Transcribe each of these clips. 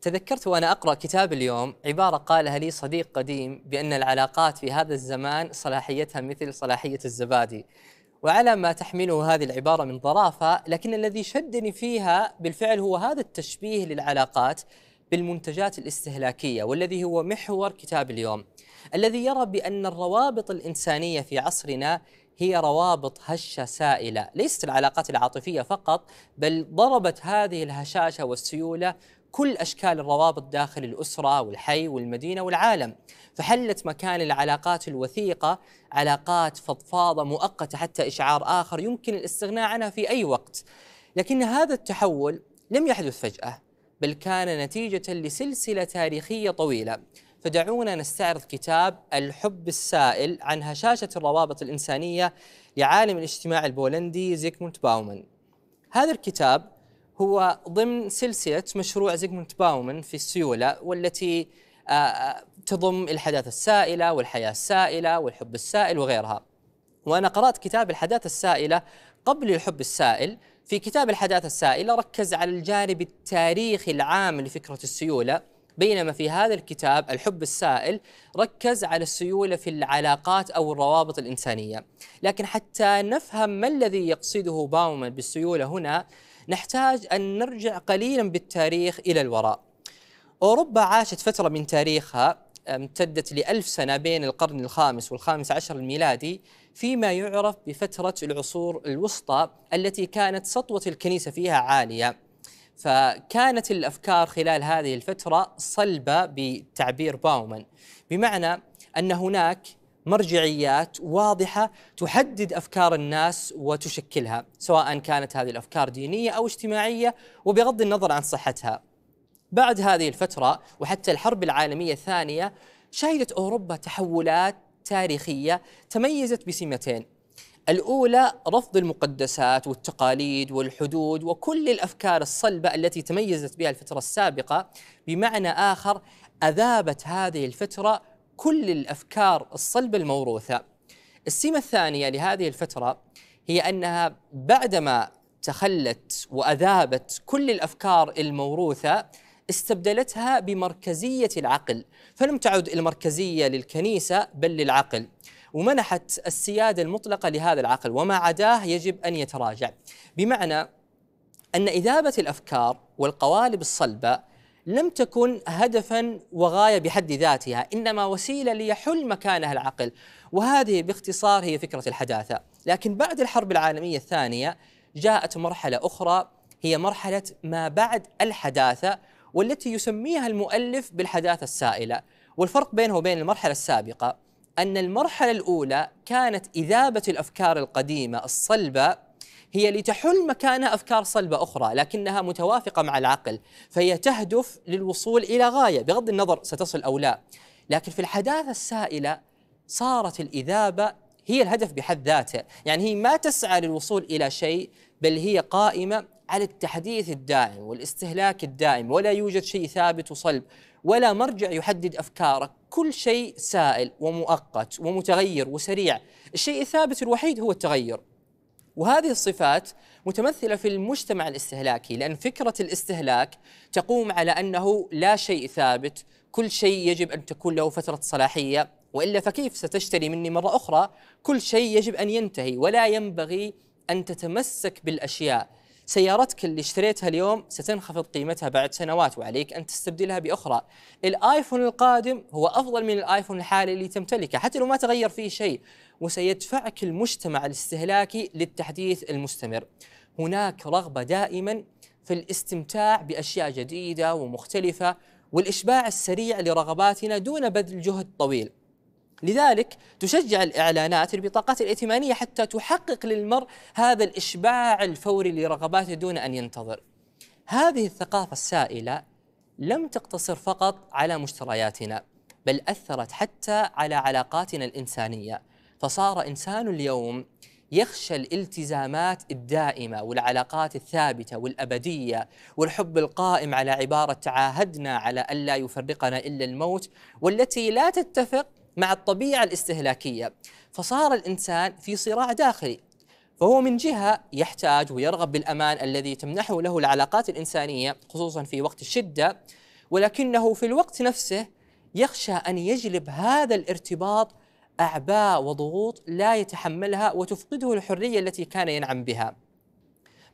تذكرت وأنا أقرأ كتاب اليوم عبارة قالها لي صديق قديم بأن العلاقات في هذا الزمان صلاحيتها مثل صلاحية الزبادي وعلى ما تحمله هذه العبارة من ظرافة لكن الذي شدني فيها بالفعل هو هذا التشبيه للعلاقات بالمنتجات الاستهلاكية والذي هو محور كتاب اليوم الذي يرى بأن الروابط الإنسانية في عصرنا هي روابط هشة سائلة ليست العلاقات العاطفية فقط بل ضربت هذه الهشاشة والسيولة كل أشكال الروابط داخل الأسرة والحي والمدينة والعالم فحلت مكان العلاقات الوثيقة علاقات فضفاضة مؤقتة حتى إشعار آخر يمكن الاستغناء عنها في أي وقت لكن هذا التحول لم يحدث فجأة بل كان نتيجة لسلسلة تاريخية طويلة فدعونا نستعرض كتاب الحب السائل عن هشاشة الروابط الإنسانية لعالم الاجتماع البولندي زيكمونت باومان هذا الكتاب هو ضمن سلسلة مشروع زيغمونت باومن في السيولة والتي آه، آه، تضم الحداثة السائلة والحياة السائلة والحب السائل وغيرها وأنا قرأت كتاب الحداثة السائلة قبل الحب السائل في كتاب الحداثة السائلة ركز على الجانب التاريخي العام لفكرة السيولة بينما في هذا الكتاب الحب السائل ركز على السيولة في العلاقات أو الروابط الإنسانية لكن حتى نفهم ما الذي يقصده باومان بالسيولة هنا نحتاج أن نرجع قليلا بالتاريخ إلى الوراء أوروبا عاشت فترة من تاريخها امتدت لألف سنة بين القرن الخامس والخامس عشر الميلادي فيما يعرف بفترة العصور الوسطى التي كانت سطوة الكنيسة فيها عالية فكانت الأفكار خلال هذه الفترة صلبة بتعبير باومان بمعنى أن هناك مرجعيات واضحه تحدد افكار الناس وتشكلها سواء كانت هذه الافكار دينيه او اجتماعيه وبغض النظر عن صحتها. بعد هذه الفتره وحتى الحرب العالميه الثانيه شهدت اوروبا تحولات تاريخيه تميزت بسمتين. الاولى رفض المقدسات والتقاليد والحدود وكل الافكار الصلبه التي تميزت بها الفتره السابقه بمعنى اخر اذابت هذه الفتره كل الأفكار الصلبة الموروثة السمة الثانية لهذه الفترة هي أنها بعدما تخلت وأذابت كل الأفكار الموروثة استبدلتها بمركزية العقل فلم تعد المركزية للكنيسة بل للعقل ومنحت السيادة المطلقة لهذا العقل وما عداه يجب أن يتراجع بمعنى أن إذابة الأفكار والقوالب الصلبة لم تكن هدفا وغايه بحد ذاتها انما وسيله ليحل مكانها العقل وهذه باختصار هي فكره الحداثه لكن بعد الحرب العالميه الثانيه جاءت مرحله اخرى هي مرحله ما بعد الحداثه والتي يسميها المؤلف بالحداثه السائله والفرق بينه وبين المرحله السابقه ان المرحله الاولى كانت اذابه الافكار القديمه الصلبه هي لتحل مكان أفكار صلبة أخرى لكنها متوافقة مع العقل فهي تهدف للوصول إلى غاية بغض النظر ستصل أو لا لكن في الحداثة السائلة صارت الإذابة هي الهدف بحد ذاته يعني هي ما تسعى للوصول إلى شيء بل هي قائمة على التحديث الدائم والاستهلاك الدائم ولا يوجد شيء ثابت وصلب ولا مرجع يحدد افكارك، كل شيء سائل ومؤقت ومتغير وسريع، الشيء الثابت الوحيد هو التغير. وهذه الصفات متمثلة في المجتمع الاستهلاكي لأن فكرة الاستهلاك تقوم على أنه لا شيء ثابت كل شيء يجب أن تكون له فترة صلاحية وإلا فكيف ستشتري مني مرة أخرى كل شيء يجب أن ينتهي ولا ينبغي أن تتمسك بالأشياء سيارتك اللي اشتريتها اليوم ستنخفض قيمتها بعد سنوات وعليك أن تستبدلها بأخرى الآيفون القادم هو أفضل من الآيفون الحالي اللي تمتلكه حتى لو ما تغير فيه شيء وسيدفعك المجتمع الاستهلاكي للتحديث المستمر هناك رغبة دائما في الاستمتاع بأشياء جديدة ومختلفة والإشباع السريع لرغباتنا دون بذل جهد طويل لذلك تشجع الإعلانات البطاقات الائتمانية حتى تحقق للمرء هذا الإشباع الفوري لرغباته دون أن ينتظر هذه الثقافة السائلة لم تقتصر فقط على مشترياتنا بل أثرت حتى على علاقاتنا الإنسانية فصار إنسان اليوم يخشى الالتزامات الدائمة والعلاقات الثابتة والأبدية والحب القائم على عبارة تعاهدنا على ألا يفرقنا إلا الموت والتي لا تتفق مع الطبيعة الاستهلاكية فصار الإنسان في صراع داخلي فهو من جهة يحتاج ويرغب بالأمان الذي تمنحه له العلاقات الإنسانية خصوصا في وقت الشدة ولكنه في الوقت نفسه يخشى أن يجلب هذا الارتباط أعباء وضغوط لا يتحملها وتفقده الحرية التي كان ينعم بها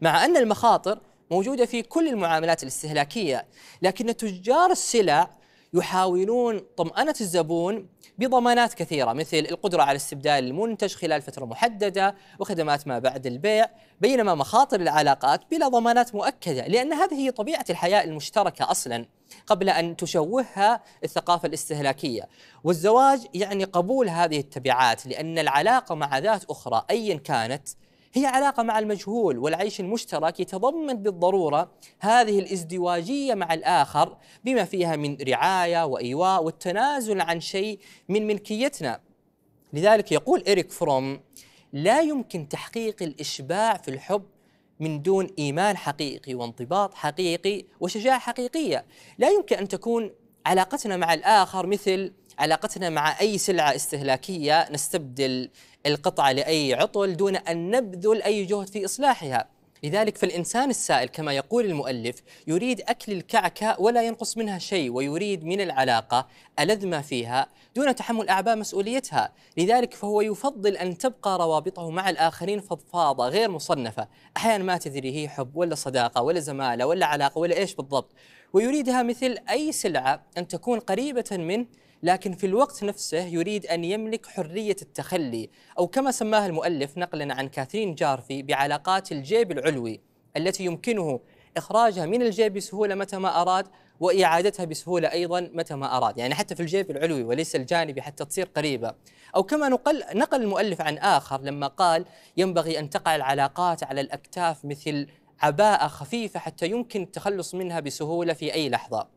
مع أن المخاطر موجودة في كل المعاملات الاستهلاكية لكن تجار السلع يحاولون طمأنة الزبون بضمانات كثيرة مثل القدرة على استبدال المنتج خلال فترة محددة وخدمات ما بعد البيع بينما مخاطر العلاقات بلا ضمانات مؤكدة لأن هذه هي طبيعة الحياة المشتركة أصلا قبل أن تشوهها الثقافة الاستهلاكية والزواج يعني قبول هذه التبعات لأن العلاقة مع ذات أخرى أيا كانت هي علاقة مع المجهول والعيش المشترك يتضمن بالضرورة هذه الازدواجية مع الآخر بما فيها من رعاية وإيواء والتنازل عن شيء من ملكيتنا لذلك يقول إريك فروم لا يمكن تحقيق الإشباع في الحب من دون إيمان حقيقي وانضباط حقيقي وشجاعة حقيقية لا يمكن أن تكون علاقتنا مع الآخر مثل علاقتنا مع أي سلعة استهلاكية نستبدل القطعة لأي عطل دون أن نبذل أي جهد في إصلاحها لذلك فالإنسان السائل كما يقول المؤلف يريد أكل الكعكة ولا ينقص منها شيء ويريد من العلاقة ألذ ما فيها دون تحمل أعباء مسؤوليتها لذلك فهو يفضل أن تبقى روابطه مع الآخرين فضفاضة غير مصنفة أحيانا ما تدري هي حب ولا صداقة ولا زمالة ولا علاقة ولا إيش بالضبط ويريدها مثل أي سلعة أن تكون قريبة منه لكن في الوقت نفسه يريد أن يملك حرية التخلي أو كما سماها المؤلف نقلا عن كاثرين جارفي بعلاقات الجيب العلوي التي يمكنه إخراجها من الجيب بسهولة متى ما أراد وإعادتها بسهولة أيضا متى ما أراد يعني حتى في الجيب العلوي وليس الجانبي حتى تصير قريبة أو كما نقل, نقل المؤلف عن آخر لما قال ينبغي أن تقع العلاقات على الأكتاف مثل عباءة خفيفة حتى يمكن التخلص منها بسهولة في أي لحظة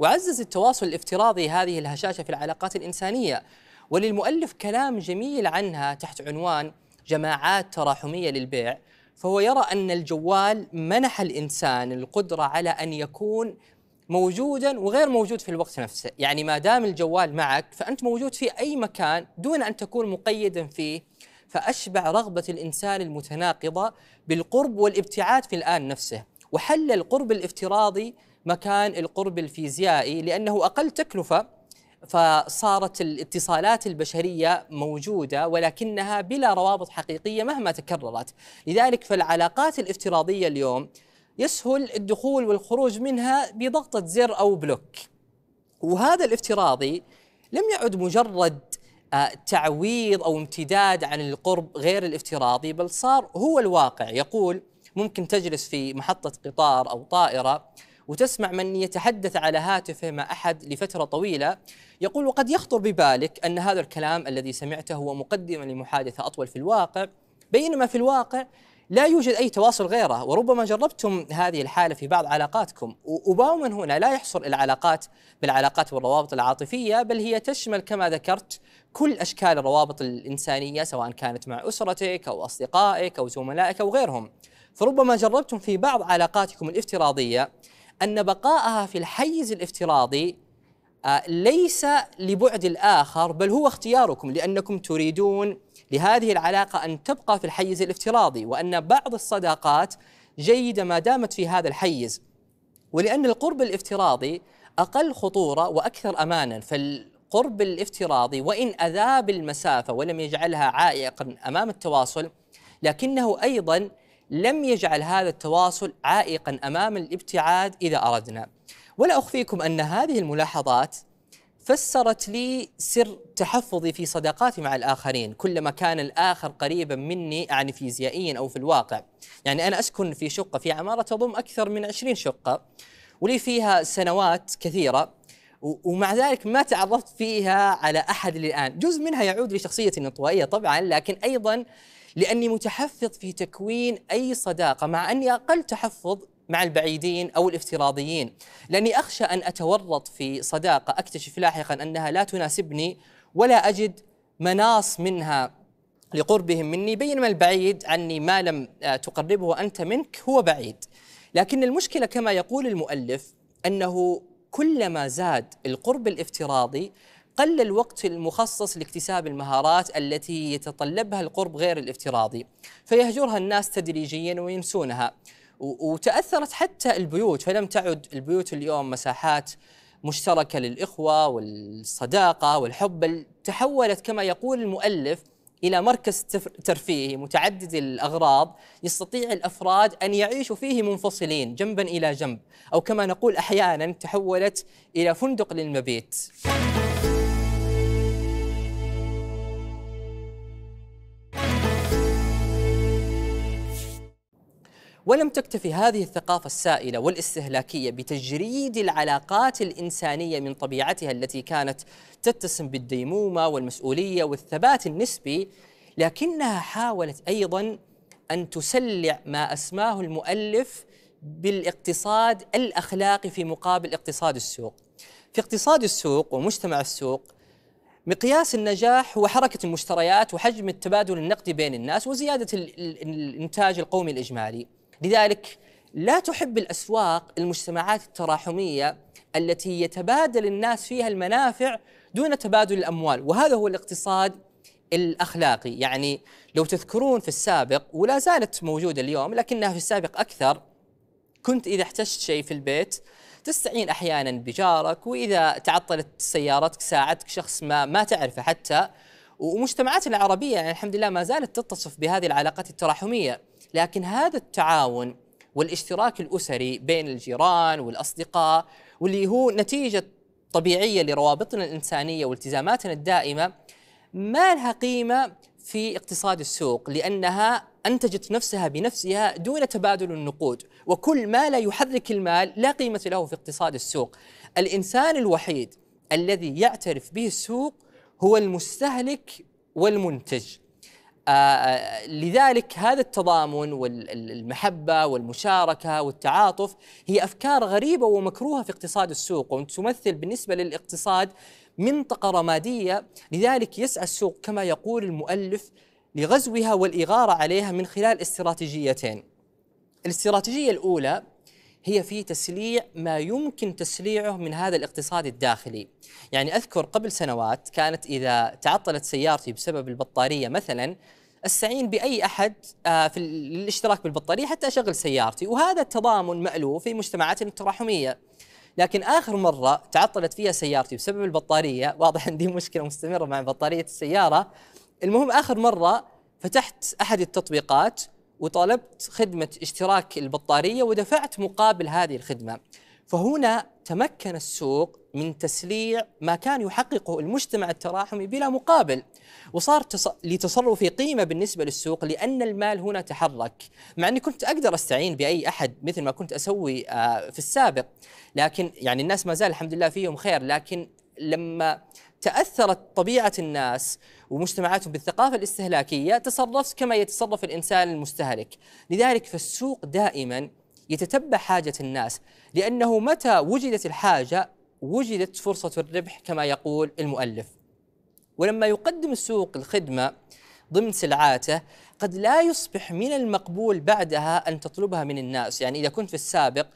وعزز التواصل الافتراضي هذه الهشاشة في العلاقات الإنسانية وللمؤلف كلام جميل عنها تحت عنوان جماعات تراحمية للبيع فهو يرى أن الجوال منح الإنسان القدرة على أن يكون موجودا وغير موجود في الوقت نفسه يعني ما دام الجوال معك فأنت موجود في أي مكان دون أن تكون مقيدا فيه فأشبع رغبة الإنسان المتناقضة بالقرب والابتعاد في الآن نفسه وحل القرب الافتراضي مكان القرب الفيزيائي لأنه أقل تكلفة فصارت الاتصالات البشرية موجودة ولكنها بلا روابط حقيقية مهما تكررت لذلك فالعلاقات الافتراضية اليوم يسهل الدخول والخروج منها بضغطة زر أو بلوك وهذا الافتراضي لم يعد مجرد آه، تعويض او امتداد عن القرب غير الافتراضي بل صار هو الواقع يقول ممكن تجلس في محطه قطار او طائره وتسمع من يتحدث على هاتفه مع أحد لفترة طويلة يقول وقد يخطر ببالك أن هذا الكلام الذي سمعته هو مقدمة لمحادثة أطول في الواقع بينما في الواقع لا يوجد أي تواصل غيره وربما جربتم هذه الحالة في بعض علاقاتكم وباوما هنا لا يحصر العلاقات بالعلاقات والروابط العاطفية بل هي تشمل كما ذكرت كل أشكال الروابط الإنسانية سواء كانت مع أسرتك أو أصدقائك أو زملائك أو غيرهم فربما جربتم في بعض علاقاتكم الافتراضية أن بقاءها في الحيز الافتراضي آه، ليس لبعد الآخر بل هو اختياركم لأنكم تريدون لهذه العلاقة أن تبقى في الحيز الافتراضي وأن بعض الصداقات جيدة ما دامت في هذا الحيز ولأن القرب الافتراضي أقل خطورة وأكثر أمانا فالقرب الافتراضي وإن أذاب المسافة ولم يجعلها عائقا أمام التواصل لكنه أيضا لم يجعل هذا التواصل عائقا امام الابتعاد اذا اردنا. ولا اخفيكم ان هذه الملاحظات فسرت لي سر تحفظي في صداقاتي مع الآخرين كلما كان الآخر قريبا مني أعني فيزيائيا أو في الواقع يعني أنا أسكن في شقة في عمارة تضم أكثر من عشرين شقة ولي فيها سنوات كثيرة ومع ذلك ما تعرفت فيها على أحد الآن جزء منها يعود لشخصيتي الانطوائية طبعا لكن أيضا لأني متحفظ في تكوين أي صداقة مع أني أقل تحفظ مع البعيدين أو الافتراضيين لأني أخشى أن أتورط في صداقة أكتشف لاحقا أنها لا تناسبني ولا أجد مناص منها لقربهم مني بينما البعيد عني ما لم آه، تقربه أنت منك هو بعيد لكن المشكلة كما يقول المؤلف أنه كلما زاد القرب الافتراضي قل الوقت المخصص لاكتساب المهارات التي يتطلبها القرب غير الافتراضي فيهجرها الناس تدريجيا وينسونها وتأثرت حتى البيوت فلم تعد البيوت اليوم مساحات مشتركة للإخوة والصداقة والحب بل تحولت كما يقول المؤلف إلى مركز ترفيهي متعدد الأغراض يستطيع الأفراد أن يعيشوا فيه منفصلين جنبا إلى جنب أو كما نقول أحيانا تحولت إلى فندق للمبيت ولم تكتفي هذه الثقافة السائلة والاستهلاكية بتجريد العلاقات الإنسانية من طبيعتها التي كانت تتسم بالديمومة والمسؤولية والثبات النسبي لكنها حاولت أيضا أن تسلع ما أسماه المؤلف بالاقتصاد الأخلاقي في مقابل اقتصاد السوق في اقتصاد السوق ومجتمع السوق مقياس النجاح هو حركة المشتريات وحجم التبادل النقدي بين الناس وزيادة الإنتاج القومي الإجمالي لذلك لا تحب الاسواق المجتمعات التراحميه التي يتبادل الناس فيها المنافع دون تبادل الاموال وهذا هو الاقتصاد الاخلاقي يعني لو تذكرون في السابق ولا زالت موجوده اليوم لكنها في السابق اكثر كنت اذا احتجت شيء في البيت تستعين احيانا بجارك واذا تعطلت سيارتك ساعدك شخص ما ما تعرفه حتى ومجتمعاتنا العربيه يعني الحمد لله ما زالت تتصف بهذه العلاقات التراحميه لكن هذا التعاون والاشتراك الاسري بين الجيران والاصدقاء واللي هو نتيجه طبيعيه لروابطنا الانسانيه والتزاماتنا الدائمه ما لها قيمه في اقتصاد السوق لانها انتجت نفسها بنفسها دون تبادل النقود وكل ما لا يحرك المال لا قيمه له في اقتصاد السوق الانسان الوحيد الذي يعترف به السوق هو المستهلك والمنتج آه، آه، لذلك هذا التضامن والمحبة والمشاركة والتعاطف هي أفكار غريبة ومكروهة في اقتصاد السوق وتمثل بالنسبة للاقتصاد منطقة رمادية لذلك يسعى السوق كما يقول المؤلف لغزوها والإغارة عليها من خلال استراتيجيتين الاستراتيجية الأولى هي في تسليع ما يمكن تسليعه من هذا الاقتصاد الداخلي يعني أذكر قبل سنوات كانت إذا تعطلت سيارتي بسبب البطارية مثلا استعين باي احد آه، في الاشتراك بالبطاريه حتى اشغل سيارتي وهذا التضامن مالوف في مجتمعاتنا التراحميه لكن اخر مره تعطلت فيها سيارتي بسبب البطاريه واضح عندي مشكله مستمره مع بطاريه السياره المهم اخر مره فتحت احد التطبيقات وطلبت خدمة اشتراك البطارية ودفعت مقابل هذه الخدمة فهنا تمكن السوق من تسليع ما كان يحققه المجتمع التراحمي بلا مقابل وصار تص... لتصرفي قيمة بالنسبة للسوق لأن المال هنا تحرك مع أني كنت أقدر أستعين بأي أحد مثل ما كنت أسوي آه، في السابق لكن يعني الناس ما زال الحمد لله فيهم خير لكن لما تأثرت طبيعة الناس ومجتمعاتهم بالثقافة الاستهلاكية تصرفت كما يتصرف الإنسان المستهلك لذلك فالسوق دائما يتتبع حاجة الناس لأنه متى وجدت الحاجة وجدت فرصة الربح كما يقول المؤلف ولما يقدم السوق الخدمة ضمن سلعاته قد لا يصبح من المقبول بعدها أن تطلبها من الناس يعني إذا كنت في السابق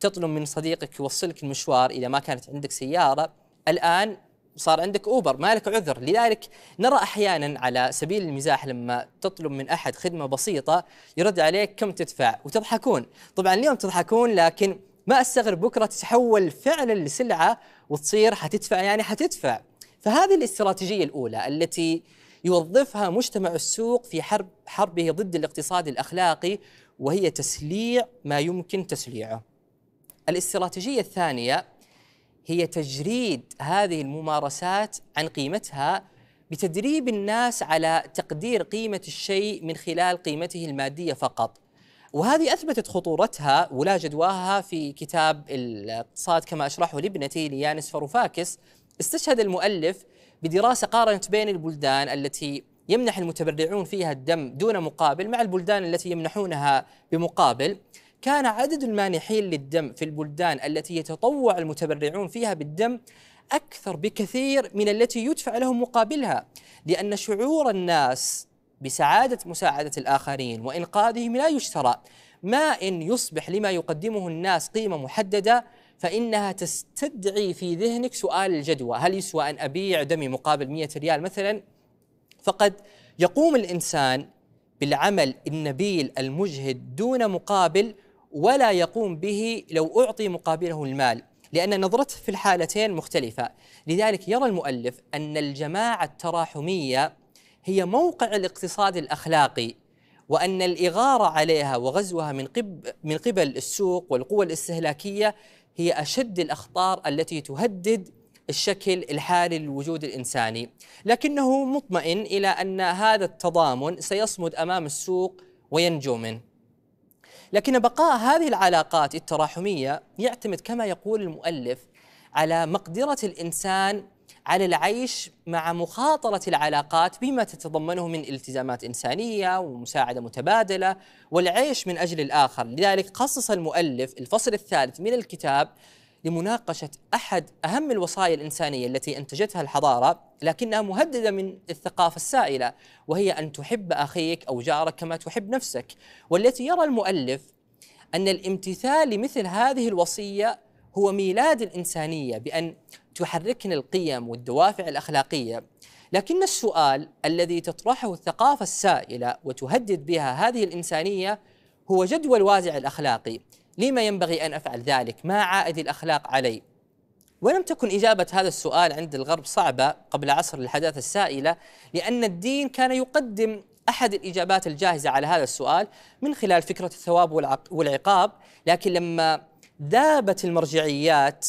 تطلب من صديقك يوصلك المشوار إذا ما كانت عندك سيارة الآن صار عندك اوبر ما لك عذر لذلك نرى احيانا على سبيل المزاح لما تطلب من احد خدمه بسيطه يرد عليك كم تدفع وتضحكون طبعا اليوم تضحكون لكن ما استغرب بكره تتحول فعلا لسلعه وتصير حتدفع يعني حتدفع فهذه الاستراتيجيه الاولى التي يوظفها مجتمع السوق في حرب حربه ضد الاقتصاد الاخلاقي وهي تسليع ما يمكن تسليعه الاستراتيجيه الثانيه هي تجريد هذه الممارسات عن قيمتها بتدريب الناس على تقدير قيمة الشيء من خلال قيمته المادية فقط وهذه أثبتت خطورتها ولا جدواها في كتاب الاقتصاد كما أشرحه لابنتي ليانس فاروفاكس استشهد المؤلف بدراسة قارنت بين البلدان التي يمنح المتبرعون فيها الدم دون مقابل مع البلدان التي يمنحونها بمقابل كان عدد المانحين للدم في البلدان التي يتطوع المتبرعون فيها بالدم أكثر بكثير من التي يدفع لهم مقابلها لأن شعور الناس بسعادة مساعدة الآخرين وإنقاذهم لا يشترى ما إن يصبح لما يقدمه الناس قيمة محددة فإنها تستدعي في ذهنك سؤال الجدوى هل يسوى أن أبيع دمي مقابل 100 ريال مثلا فقد يقوم الإنسان بالعمل النبيل المجهد دون مقابل ولا يقوم به لو أعطي مقابله المال لأن نظرته في الحالتين مختلفة لذلك يرى المؤلف أن الجماعة التراحمية هي موقع الاقتصاد الأخلاقي وأن الإغارة عليها وغزوها من, قب من قبل السوق والقوى الاستهلاكية هي أشد الأخطار التي تهدد الشكل الحالي للوجود الإنساني لكنه مطمئن إلى أن هذا التضامن سيصمد أمام السوق وينجو منه لكن بقاء هذه العلاقات التراحمية يعتمد كما يقول المؤلف على مقدرة الإنسان على العيش مع مخاطرة العلاقات بما تتضمنه من التزامات إنسانية ومساعدة متبادلة والعيش من أجل الآخر لذلك خصص المؤلف الفصل الثالث من الكتاب لمناقشة أحد أهم الوصايا الإنسانية التي أنتجتها الحضارة لكنها مهدده من الثقافه السائله وهي ان تحب اخيك او جارك كما تحب نفسك والتي يرى المؤلف ان الامتثال لمثل هذه الوصيه هو ميلاد الانسانيه بان تحركنا القيم والدوافع الاخلاقيه لكن السؤال الذي تطرحه الثقافه السائله وتهدد بها هذه الانسانيه هو جدوى الوازع الاخلاقي لما ينبغي ان افعل ذلك ما عائد الاخلاق علي ولم تكن إجابة هذا السؤال عند الغرب صعبة قبل عصر الحداثة السائلة لأن الدين كان يقدم أحد الإجابات الجاهزة على هذا السؤال من خلال فكرة الثواب والعقاب لكن لما ذابت المرجعيات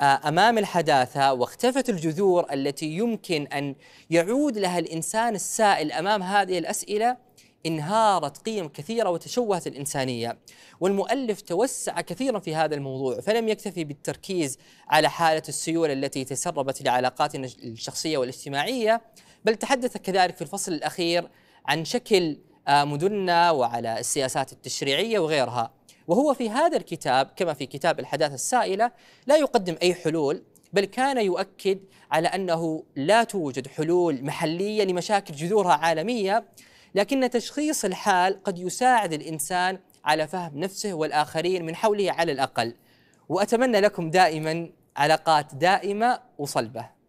آه، امام الحداثه واختفت الجذور التي يمكن ان يعود لها الانسان السائل امام هذه الاسئله انهارت قيم كثيرة وتشوهت الإنسانية والمؤلف توسع كثيرا في هذا الموضوع فلم يكتفي بالتركيز على حالة السيولة التي تسربت لعلاقاتنا الشخصية والاجتماعية بل تحدث كذلك في الفصل الأخير عن شكل آه، مدننا وعلى السياسات التشريعية وغيرها وهو في هذا الكتاب كما في كتاب الحداثة السائلة لا يقدم أي حلول بل كان يؤكد على أنه لا توجد حلول محلية لمشاكل جذورها عالمية لكن تشخيص الحال قد يساعد الإنسان على فهم نفسه والآخرين من حوله على الأقل وأتمنى لكم دائما علاقات دائمة وصلبة